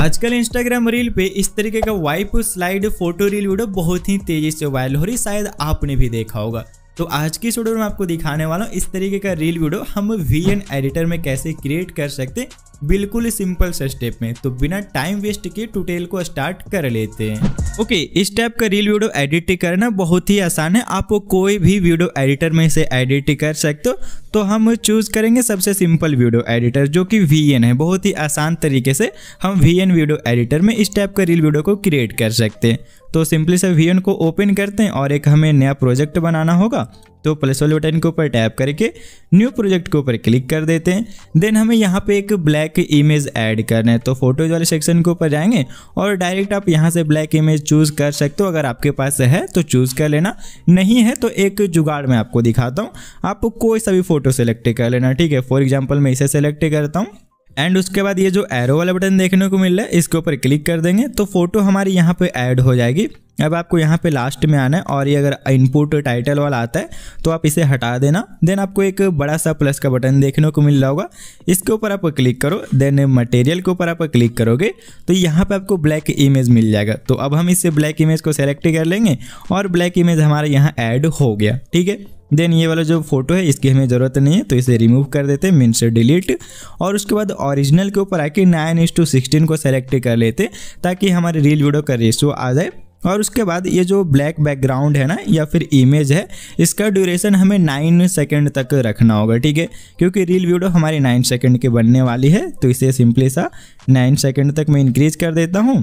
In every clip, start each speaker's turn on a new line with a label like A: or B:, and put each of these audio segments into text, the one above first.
A: आजकल Instagram reel पे इस तरीके का wipe slide photo reel video बहुत ही तेजी से वायरल हो रही शायद आपने भी देखा होगा तो आज की इस वीडियो में आपको दिखाने वाला हूँ इस तरीके का रील वीडियो हम वी एडिटर में कैसे क्रिएट कर सकते बिल्कुल ही सिंपल सा स्टेप में तो बिना टाइम वेस्ट किए टूटेल को स्टार्ट कर लेते हैं ओके इस टाइप का रील वीडियो एडिट करना बहुत ही आसान है आप कोई भी वीडियो एडिटर में से एडिट कर सकते हो तो हम चूज करेंगे सबसे सिंपल वीडियो एडिटर जो कि वी है बहुत ही आसान तरीके से हम वी वीडियो एडिटर में इस टाइप का रील वीडियो को क्रिएट कर सकते हैं तो सिंपली से वी को ओपन करते हैं और एक हमें नया प्रोजेक्ट बनाना होगा तो प्लस वाले बटन के ऊपर टैप करके न्यू प्रोजेक्ट के ऊपर क्लिक कर देते हैं देन हमें यहाँ पे एक ब्लैक इमेज ऐड करना है तो फोटोज वाले सेक्शन के ऊपर जाएंगे और डायरेक्ट आप यहाँ से ब्लैक इमेज चूज़ कर सकते हो अगर आपके पास है तो चूज़ कर लेना नहीं है तो एक जुगाड़ मैं आपको दिखाता हूँ आप कोई सा भी फोटो सेलेक्ट कर लेना ठीक है फॉर एग्जाम्पल मैं इसे सेलेक्ट करता हूँ एंड उसके बाद ये जो एरो वाला बटन देखने को मिल रहा है इसके ऊपर क्लिक कर देंगे तो फोटो हमारी यहाँ पे ऐड हो जाएगी अब आपको यहाँ पे लास्ट में आना है और ये अगर इनपुट टाइटल वाला आता है तो आप इसे हटा देना देन आपको एक बड़ा सा प्लस का बटन देखने को मिल रहा होगा इसके ऊपर आप क्लिक करो देन मटेरियल के ऊपर आप क्लिक करोगे तो यहाँ पे आपको ब्लैक इमेज मिल जाएगा तो अब हम इससे ब्लैक इमेज को सेलेक्ट कर लेंगे और ब्लैक इमेज हमारे यहाँ ऐड हो गया ठीक है देन ये वाला जो फोटो है इसकी हमें ज़रूरत नहीं है तो इसे रिमूव कर देते हैं मीन से डिलीट और उसके बाद ओरिजिनल के ऊपर आके नाइन इंस टू सिक्सटीन को सेलेक्ट कर लेते ताकि हमारे रील वीडियो का रेशो आ जाए और उसके बाद ये जो ब्लैक बैकग्राउंड है ना या फिर इमेज है इसका ड्यूरेशन हमें नाइन सेकेंड तक रखना होगा ठीक है क्योंकि रील वीडियो हमारी नाइन सेकेंड की बनने वाली है तो इसे सिंपली सा नाइन सेकेंड तक मैं इंक्रीज कर देता हूँ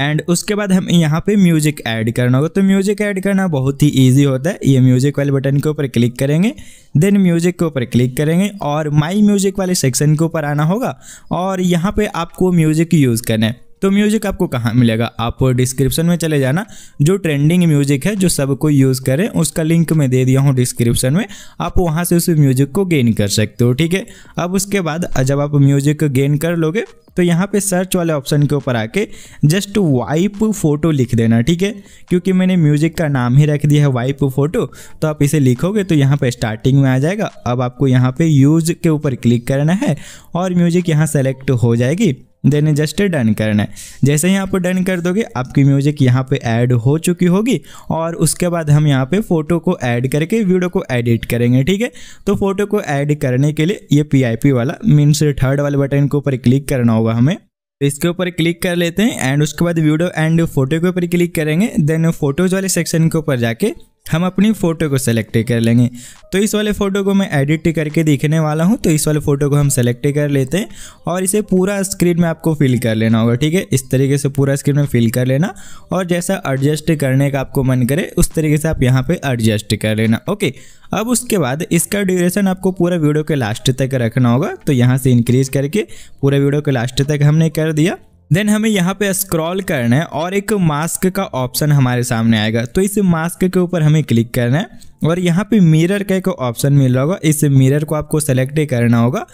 A: एंड उसके बाद हमें यहाँ पे म्यूजिक ऐड करना होगा तो म्यूजिक ऐड करना बहुत ही ईजी होता है ये म्यूजिक वाले बटन के ऊपर क्लिक करेंगे देन म्यूजिक के ऊपर क्लिक करेंगे और माई म्यूजिक वाले सेक्शन के ऊपर आना होगा और यहाँ पे आपको म्यूजिक यूज़ करना है तो म्यूज़िक आपको कहाँ मिलेगा आप डिस्क्रिप्शन में चले जाना जो ट्रेंडिंग म्यूज़िक है जो सब यूज़ करें उसका लिंक मैं दे दिया हूँ डिस्क्रिप्शन में आप वहाँ से उस म्यूज़िक को गेन कर सकते हो ठीक है अब उसके बाद जब आप म्यूज़िक गेन कर लोगे तो यहाँ पे सर्च वाले ऑप्शन के ऊपर आके जस्ट वाइप फोटो लिख देना ठीक है क्योंकि मैंने म्यूजिक का नाम ही रख दिया है वाइप फोटो तो आप इसे लिखोगे तो यहाँ पे स्टार्टिंग में आ जाएगा अब आपको यहाँ पे यूज के ऊपर क्लिक करना है और म्यूजिक यहाँ सेलेक्ट हो जाएगी देन जस्ट डन करना है जैसे ही आप डन कर दोगे आपकी म्यूज़िक यहाँ पे ऐड हो चुकी होगी और उसके बाद हम यहाँ पे फ़ोटो को ऐड करके वीडियो को एडिट करेंगे ठीक है तो फोटो को ऐड करने के लिए ये पीआईपी वाला मीन्स थर्ड वाले बटन के ऊपर क्लिक करना होगा हमें तो इसके ऊपर क्लिक कर लेते हैं एंड उसके बाद वीडियो एंड फोटो के ऊपर क्लिक करेंगे देन फोटोज वाले सेक्शन के ऊपर जाके हम अपनी फ़ोटो को सेलेक्ट कर लेंगे तो इस वाले फ़ोटो को मैं एडिट करके दिखने वाला हूँ तो इस वाले फ़ोटो को हम सेलेक्ट कर लेते हैं और इसे पूरा स्क्रीन में आपको फिल कर लेना होगा ठीक है इस तरीके से पूरा स्क्रीन में फिल कर लेना और जैसा एडजस्ट करने का आपको मन करे उस तरीके से आप यहाँ पर एडजस्ट कर लेना ओके अब उसके बाद इसका ड्यूरेशन आपको पूरा वीडियो के लास्ट तक रखना होगा तो यहाँ से इंक्रीज़ करके पूरा वीडियो के लास्ट तक हमने कर दिया देन हमें यहाँ पे स्क्रॉल करना है और एक मास्क का ऑप्शन हमारे सामने आएगा तो इस मास्क के ऊपर हमें क्लिक करना है और यहाँ पे मिरर का एक ऑप्शन मिल रहा होगा इस मिरर को आपको सेलेक्ट करना होगा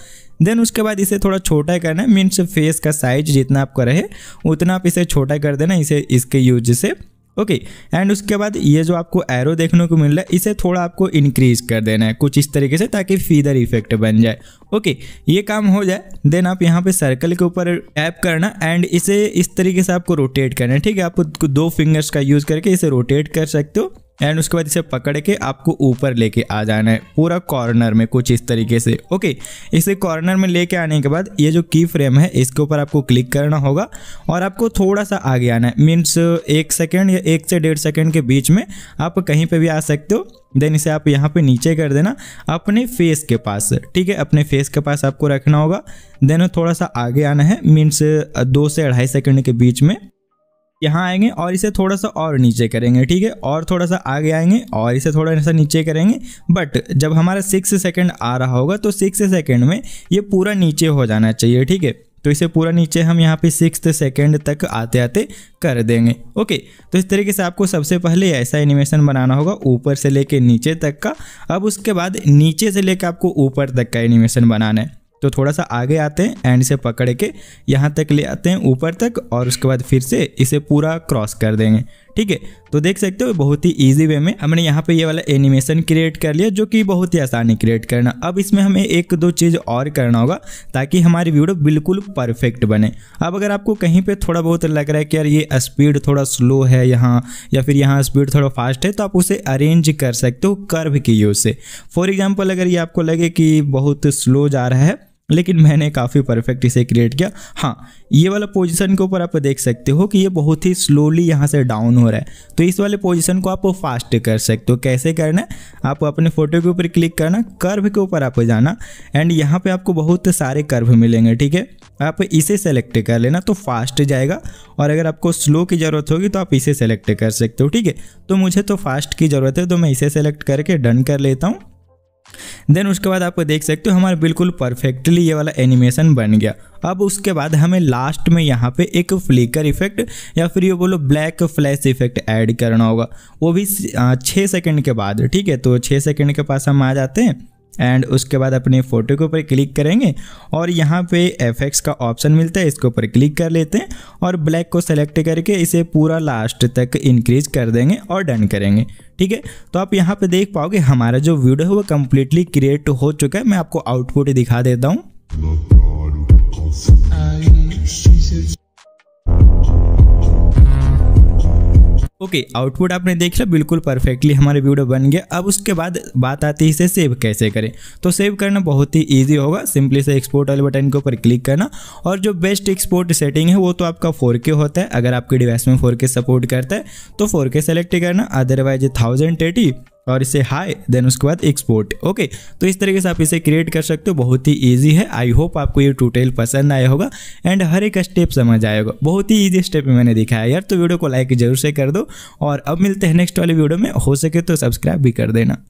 A: देन उसके बाद इसे थोड़ा छोटा करना है मीन्स फेस का साइज जितना आपका रहे उतना आप इसे छोटा कर देना इसे इसके यूज से ओके एंड उसके बाद ये जो आपको एरो देखने को मिल रहा है इसे थोड़ा आपको इंक्रीज कर देना है कुछ इस तरीके से ताकि फीदर इफेक्ट बन जाए ओके ये काम हो जाए देन आप यहाँ पे सर्कल के ऊपर टैप करना एंड इसे इस तरीके से आपको रोटेट करना है ठीक है आप दो फिंगर्स का यूज़ करके इसे रोटेट कर सकते हो एंड उसके बाद इसे पकड़ के आपको ऊपर लेके आ जाना है पूरा कॉर्नर में कुछ इस तरीके से ओके इसे कॉर्नर में लेके आने के बाद ये जो की फ्रेम है इसके ऊपर आपको क्लिक करना होगा और आपको थोड़ा सा आगे आना है मीन्स एक सेकेंड या एक से डेढ़ सेकेंड के बीच में आप कहीं पर भी आ सकते हो देन इसे आप यहाँ पे नीचे कर देना अपने फेस के पास ठीक है अपने फेस के पास आपको रखना होगा देन थोड़ा सा आगे आना है मीन्स दो से अढ़ाई सेकेंड के बीच में यहाँ आएंगे और इसे थोड़ा सा और नीचे करेंगे ठीक है और थोड़ा सा आगे आएंगे और इसे थोड़ा सा नीचे करेंगे बट जब हमारा सिक्स सेकेंड आ रहा होगा तो सिक्स सेकेंड में ये पूरा नीचे हो जाना चाहिए ठीक है तो इसे पूरा नीचे हम यहाँ पे सिक्स सेकेंड तक आते आते कर देंगे ओके तो इस तरीके से आपको सबसे पहले ऐसा एनिमेशन बनाना होगा ऊपर से लेके नीचे तक का अब उसके बाद नीचे से लेके आपको ऊपर तक का एनिमेशन बनाना है तो थोड़ा सा आगे आते हैं एंड से पकड़ के यहाँ तक ले आते हैं ऊपर तक और उसके बाद फिर से इसे पूरा क्रॉस कर देंगे ठीक है तो देख सकते हो बहुत ही इजी वे में हमने यहाँ पे ये वाला एनिमेशन क्रिएट कर लिया जो कि बहुत ही आसानी क्रिएट करना अब इसमें हमें एक दो चीज़ और करना होगा ताकि हमारी वीडियो बिल्कुल परफेक्ट बने अब अगर आपको कहीं पर थोड़ा बहुत लग रहा है कि यार ये स्पीड थोड़ा स्लो है यहाँ या फिर यहाँ स्पीड थोड़ा फास्ट है तो आप उसे अरेंज कर सकते हो कर्व की यूज़ से फॉर एग्जाम्पल अगर ये आपको लगे कि बहुत स्लो जा रहा है लेकिन मैंने काफ़ी परफेक्ट इसे क्रिएट किया हाँ ये वाला पोजीशन के ऊपर आप देख सकते हो कि ये बहुत ही स्लोली यहाँ से डाउन हो रहा है तो इस वाले पोजीशन को आप फास्ट कर सकते हो कैसे करना है आप अपने फोटो के ऊपर क्लिक करना कर्व के ऊपर आप जाना एंड यहाँ पे आपको बहुत सारे कर्व मिलेंगे ठीक है आप इसे सेलेक्ट कर लेना तो फास्ट जाएगा और अगर आपको स्लो की ज़रूरत होगी तो आप इसे सेलेक्ट कर सकते हो ठीक है तो मुझे तो फास्ट की ज़रूरत है तो मैं इसे सेलेक्ट करके डन कर लेता हूँ देन उसके बाद आपको देख सकते हो हमारा बिल्कुल परफेक्टली ये वाला एनिमेशन बन गया अब उसके बाद हमें लास्ट में यहाँ पे एक फ्लिकर इफेक्ट या फिर ये बोलो ब्लैक फ्लैश इफेक्ट ऐड करना होगा वो भी छः सेकंड के बाद ठीक है तो छः सेकंड के पास हम आ जाते हैं एंड उसके बाद अपने फ़ोटो के ऊपर क्लिक करेंगे और यहाँ पे एफ का ऑप्शन मिलता है इसके ऊपर क्लिक कर लेते हैं और ब्लैक को सेलेक्ट करके इसे पूरा लास्ट तक इंक्रीज कर देंगे और डन करेंगे ठीक है तो आप यहाँ पे देख पाओगे हमारा जो वीडियो है वो कम्प्लीटली क्रिएट हो चुका है मैं आपको आउटपुट दिखा देता हूँ ओके okay, आउटपुट आपने देख लिया बिल्कुल परफेक्टली हमारे वीडियो बन गया अब उसके बाद बात आती है इसे सेव कैसे करें तो सेव करना बहुत ही ईजी होगा सिंपली से एक्सपोर्ट वाले बटन के ऊपर क्लिक करना और जो बेस्ट एक्सपोर्ट सेटिंग है वो तो आपका 4K होता है अगर आपके डिवाइस में 4K सपोर्ट करता है तो 4K सेलेक्ट करना अदरवाइज थाउजेंड और इसे हाई देन उसके बाद एक्सपोर्ट ओके तो इस तरीके से आप इसे क्रिएट कर सकते हो बहुत ही ईजी है आई होप आपको ये टूटेल पसंद आया होगा एंड हर एक स्टेप समझ आएगा बहुत ही ईजी स्टेप मैंने दिखाया यार तो वीडियो को लाइक जरूर से कर दो और अब मिलते हैं नेक्स्ट वाले वीडियो में हो सके तो सब्सक्राइब भी कर देना